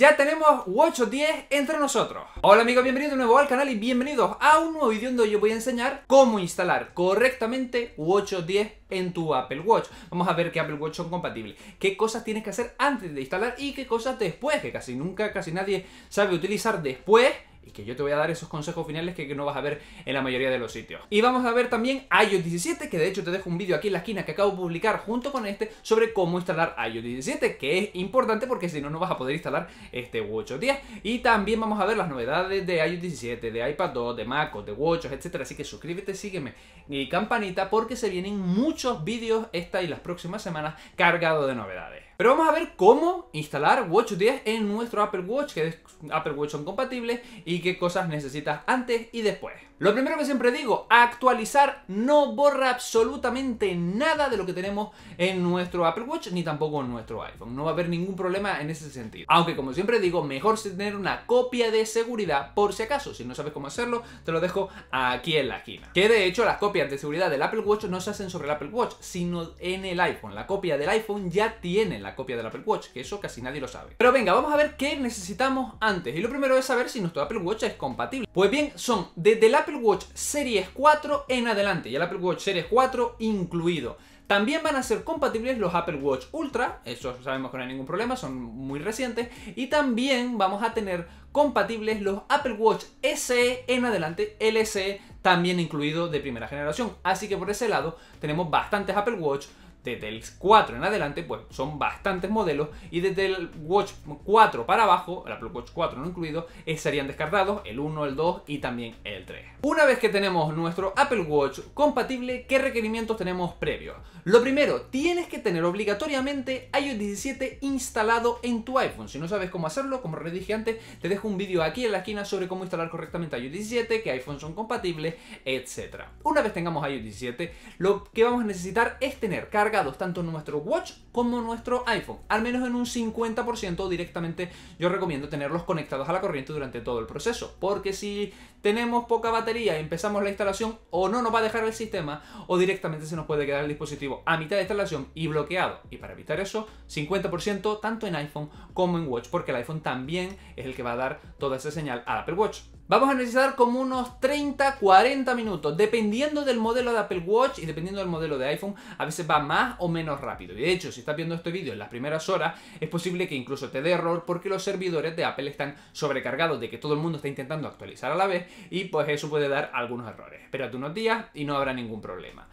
ya tenemos Watch 10 entre nosotros. Hola amigos, bienvenidos de nuevo al canal y bienvenidos a un nuevo vídeo donde yo voy a enseñar cómo instalar correctamente Watch 10 en tu Apple Watch. Vamos a ver qué Apple Watch son compatibles, qué cosas tienes que hacer antes de instalar y qué cosas después, que casi nunca, casi nadie sabe utilizar después y que yo te voy a dar esos consejos finales que no vas a ver en la mayoría de los sitios. Y vamos a ver también iOS 17, que de hecho te dejo un vídeo aquí en la esquina que acabo de publicar junto con este sobre cómo instalar iOS 17, que es importante porque si no, no vas a poder instalar este WatchOS 10 Y también vamos a ver las novedades de iOS 17, de iPad 2, de MacOS, de WatchOS, etcétera. Así que suscríbete, sígueme y campanita porque se vienen muchos vídeos esta y las próximas semanas cargados de novedades. Pero vamos a ver cómo instalar Watch 10 en nuestro Apple Watch, que Apple Watch son compatibles y qué cosas necesitas antes y después. Lo primero que siempre digo, actualizar no borra absolutamente nada de lo que tenemos en nuestro Apple Watch ni tampoco en nuestro iPhone. No va a haber ningún problema en ese sentido. Aunque como siempre digo, mejor tener una copia de seguridad por si acaso. Si no sabes cómo hacerlo, te lo dejo aquí en la esquina. Que de hecho las copias de seguridad del Apple Watch no se hacen sobre el Apple Watch, sino en el iPhone. La copia del iPhone ya tiene la copia del Apple Watch, que eso casi nadie lo sabe. Pero venga, vamos a ver qué necesitamos antes. Y lo primero es saber si nuestro Apple Watch es compatible. Pues bien, son desde el Apple Apple Watch Series 4 en adelante y el Apple Watch Series 4 incluido. También van a ser compatibles los Apple Watch Ultra, eso sabemos que no hay ningún problema, son muy recientes. Y también vamos a tener compatibles los Apple Watch SE en adelante, LC e también incluido de primera generación. Así que por ese lado tenemos bastantes Apple Watch desde el 4 en adelante, pues son bastantes modelos y desde el Watch 4 para abajo, el Apple Watch 4 no incluido, eh, Serían descartados el 1, el 2 y también el 3. Una vez que tenemos nuestro Apple Watch compatible, ¿qué requerimientos tenemos previos? Lo primero, tienes que tener obligatoriamente iOS 17 instalado en tu iPhone. Si no sabes cómo hacerlo, como les dije antes, te dejo un vídeo aquí en la esquina sobre cómo instalar correctamente iOS 17, Qué iPhones son compatibles, etc. Una vez tengamos iOS 17, lo que vamos a necesitar es tener carga tanto nuestro Watch como nuestro iPhone, al menos en un 50% directamente yo recomiendo tenerlos conectados a la corriente durante todo el proceso, porque si tenemos poca batería y empezamos la instalación o no nos va a dejar el sistema o directamente se nos puede quedar el dispositivo a mitad de instalación y bloqueado. Y para evitar eso, 50% tanto en iPhone como en Watch, porque el iPhone también es el que va a dar toda esa señal a Apple Watch. Vamos a necesitar como unos 30-40 minutos, dependiendo del modelo de Apple Watch y dependiendo del modelo de iPhone, a veces va más o menos rápido. Y de hecho, si estás viendo este vídeo en las primeras horas, es posible que incluso te dé error porque los servidores de Apple están sobrecargados de que todo el mundo está intentando actualizar a la vez y pues eso puede dar algunos errores. Espérate unos días y no habrá ningún problema.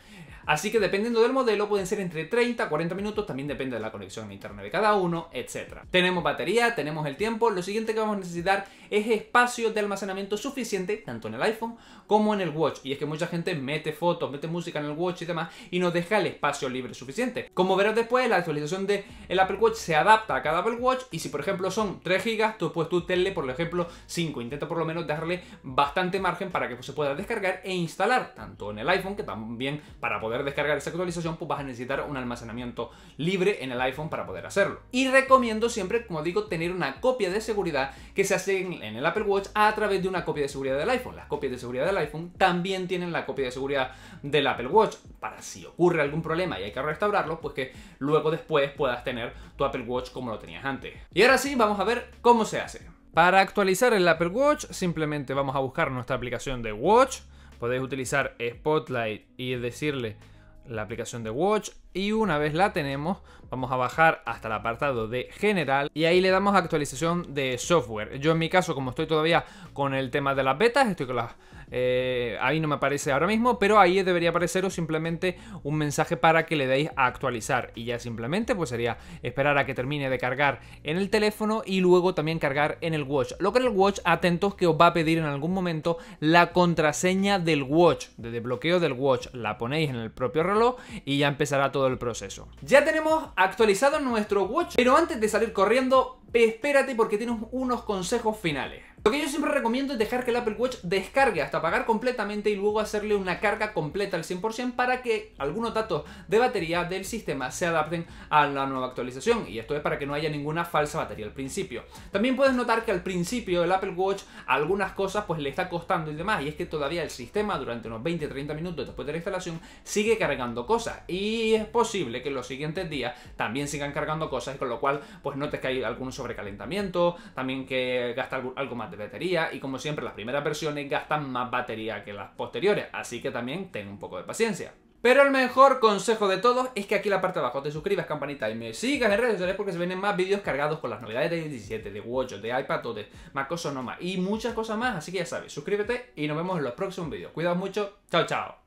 Así que dependiendo del modelo pueden ser entre 30 a 40 minutos, también depende de la conexión a internet de cada uno, etcétera Tenemos batería, tenemos el tiempo, lo siguiente que vamos a necesitar es espacio de almacenamiento suficiente, tanto en el iPhone como en el Watch. Y es que mucha gente mete fotos, mete música en el Watch y demás, y nos deja el espacio libre suficiente. Como verás después, la actualización del Apple Watch se adapta a cada Apple Watch y si por ejemplo son 3 GB, tú, puedes tú por ejemplo 5. Intenta por lo menos darle bastante margen para que pues, se pueda descargar e instalar, tanto en el iPhone, que también para poder descargar esa actualización, pues vas a necesitar un almacenamiento libre en el iPhone para poder hacerlo. Y recomiendo siempre, como digo, tener una copia de seguridad que se hace en el Apple Watch a través de una copia de seguridad del iPhone. Las copias de seguridad del iPhone también tienen la copia de seguridad del Apple Watch. Para si ocurre algún problema y hay que restaurarlo, pues que luego después puedas tener tu Apple Watch como lo tenías antes. Y ahora sí, vamos a ver cómo se hace. Para actualizar el Apple Watch, simplemente vamos a buscar nuestra aplicación de Watch. Podéis utilizar Spotlight y decirle la aplicación de Watch y una vez la tenemos vamos a bajar hasta el apartado de general y ahí le damos actualización de software. Yo en mi caso como estoy todavía con el tema de las betas, estoy con las... Eh, ahí no me aparece ahora mismo, pero ahí debería apareceros simplemente un mensaje para que le deis a actualizar y ya simplemente pues sería esperar a que termine de cargar en el teléfono y luego también cargar en el watch. Lo que en el watch, atentos que os va a pedir en algún momento la contraseña del watch, de desbloqueo del watch, la ponéis en el propio reloj y ya empezará todo el proceso. Ya tenemos actualizado nuestro watch, pero antes de salir corriendo, espérate porque tienes unos consejos finales. Lo que yo siempre recomiendo es dejar que el Apple Watch descargue hasta apagar completamente y luego hacerle una carga completa al 100% para que algunos datos de batería del sistema se adapten a la nueva actualización y esto es para que no haya ninguna falsa batería al principio. También puedes notar que al principio el Apple Watch algunas cosas pues le está costando y demás y es que todavía el sistema durante unos 20-30 minutos después de la instalación sigue cargando cosas y es posible que los siguientes días también sigan cargando cosas con lo cual pues notes que hay algún sobrecalentamiento, también que gasta algo más de batería y como siempre las primeras versiones gastan más batería que las posteriores, así que también ten un poco de paciencia. Pero el mejor consejo de todos es que aquí en la parte de abajo te suscribas, campanita y me sigas en redes sociales porque se vienen más vídeos cargados con las novedades de 17, de Watch, de iPad de Macoso y muchas cosas más, así que ya sabes, suscríbete y nos vemos en los próximos vídeos. Cuidaos mucho, chao chao.